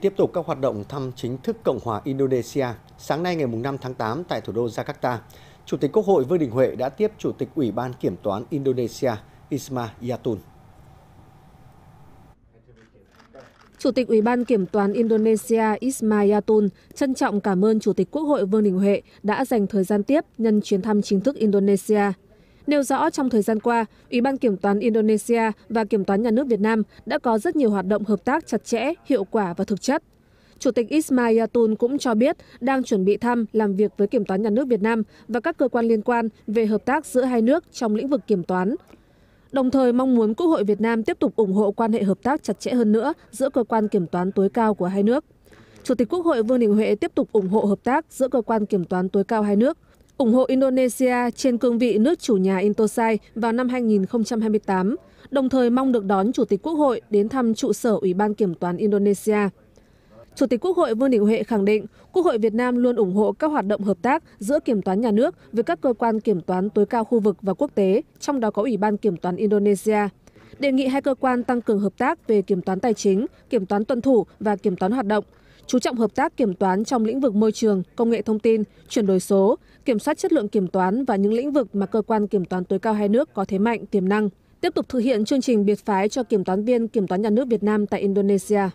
Tiếp tục các hoạt động thăm chính thức Cộng hòa Indonesia, sáng nay ngày 5 tháng 8 tại thủ đô Jakarta, Chủ tịch Quốc hội Vương Đình Huệ đã tiếp Chủ tịch Ủy ban Kiểm toán Indonesia Isma Yatun. Chủ tịch Ủy ban Kiểm toán Indonesia Isma Yatun trân trọng cảm ơn Chủ tịch Quốc hội Vương Đình Huệ đã dành thời gian tiếp nhân chuyến thăm chính thức Indonesia nêu rõ trong thời gian qua ủy ban kiểm toán indonesia và kiểm toán nhà nước việt nam đã có rất nhiều hoạt động hợp tác chặt chẽ hiệu quả và thực chất chủ tịch ismail yatun cũng cho biết đang chuẩn bị thăm làm việc với kiểm toán nhà nước việt nam và các cơ quan liên quan về hợp tác giữa hai nước trong lĩnh vực kiểm toán đồng thời mong muốn quốc hội việt nam tiếp tục ủng hộ quan hệ hợp tác chặt chẽ hơn nữa giữa cơ quan kiểm toán tối cao của hai nước chủ tịch quốc hội vương đình huệ tiếp tục ủng hộ hợp tác giữa cơ quan kiểm toán tối cao hai nước ủng hộ indonesia trên cương vị nước chủ nhà intosai vào năm 2028, đồng thời mong được đón chủ tịch quốc hội đến thăm trụ sở ủy ban kiểm toán indonesia chủ tịch quốc hội vương đình huệ khẳng định quốc hội việt nam luôn ủng hộ các hoạt động hợp tác giữa kiểm toán nhà nước với các cơ quan kiểm toán tối cao khu vực và quốc tế trong đó có ủy ban kiểm toán indonesia đề nghị hai cơ quan tăng cường hợp tác về kiểm toán tài chính kiểm toán tuân thủ và kiểm toán hoạt động chú trọng hợp tác kiểm toán trong lĩnh vực môi trường công nghệ thông tin chuyển đổi số kiểm soát chất lượng kiểm toán và những lĩnh vực mà cơ quan kiểm toán tối cao hai nước có thế mạnh tiềm năng tiếp tục thực hiện chương trình biệt phái cho kiểm toán viên kiểm toán nhà nước việt nam tại indonesia